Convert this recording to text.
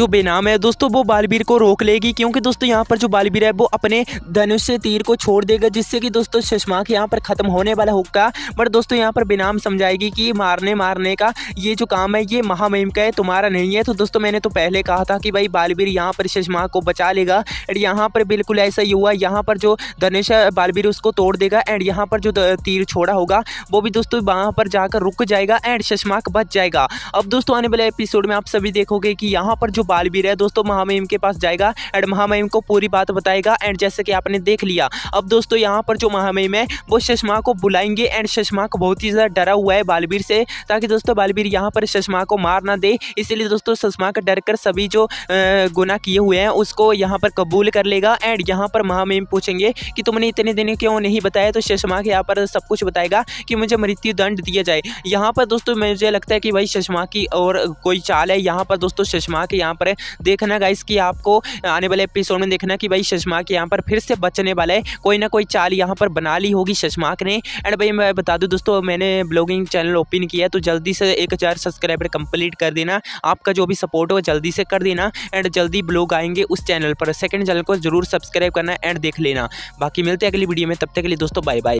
जो बेनाम है दोस्तों वो बालबीर को रोक लेगी क्योंकि दोस्तों यहाँ पर जो बालबीर है वो अपने धनुष से तीर को छोड़ देगा जिससे कि दोस्तों शशमाक यहाँ पर खत्म होने वाला होगा बट दोस्तों यहाँ पर बेनाम समझाएगी कि मारने मारने का ये जो काम है ये महामहिम का है तुम्हारा नहीं है तो दोस्तों मैंने तो पहले कहा था कि भाई बालबीर यहाँ पर शशमाक को बचा लेगा एंड यहाँ पर बिल्कुल ऐसा ही हुआ यहाँ पर जो धनुष बालबीर उसको तोड़ देगा एंड यहाँ पर जो तीर छोड़ा होगा वो भी दोस्तों वहाँ पर जाकर रुक जाएगा एंड शशमाक बच जाएगा अब दोस्तों आने वाले एपिसोड में आप सभी देखोगे कि यहाँ पर जो बालवीर है दोस्तों महामहिम के पास जाएगा एंड महामहिम को पूरी बात बताएगा एंड जैसे कि आपने देख लिया अब दोस्तों यहाँ पर जो महामहिम है वो शशमा को बुलाएंगे एंड शशमा को बहुत ही ज़्यादा डरा हुआ है बालवीर से ताकि दोस्तों बालबीर यहाँ पर शशमा को मार ना दे इसीलिए दोस्तों शशमा का डर कर सभी जो गुना किए हुए हैं उसको यहाँ पर कबूल कर लेगा एंड यहाँ पर महामहिम पूछेंगे कि तुमने इतने दिन क्यों नहीं बताया तो शशमा के यहाँ पर सब कुछ बताएगा कि मुझे मृत्यु दंड दिया जाए यहाँ पर दोस्तों मुझे लगता है कि भाई शशमा की और कोई चाल है यहाँ पर दोस्तों शशमा के यहाँ पर देखना गाइस कि आपको आने वाले एपिसोड में देखना कि भाई शशमाक यहाँ पर फिर से बचने वाला है कोई ना कोई चाल यहाँ पर बना ली होगी शशमाक ने एंड भाई मैं बता दूँ दोस्तों मैंने ब्लॉगिंग चैनल ओपन किया तो जल्दी से एक सब्सक्राइबर कंप्लीट कर देना आपका जो भी सपोर्ट हो जल्दी से कर देना एंड जल्दी ब्लॉग आएंगे उस चैनल पर सेकेंड चैनल को जरूर सब्सक्राइब करना एंड देख लेना बाकी मिलते हैं अगली वीडियो में तब तक के लिए दोस्तों बाय बाय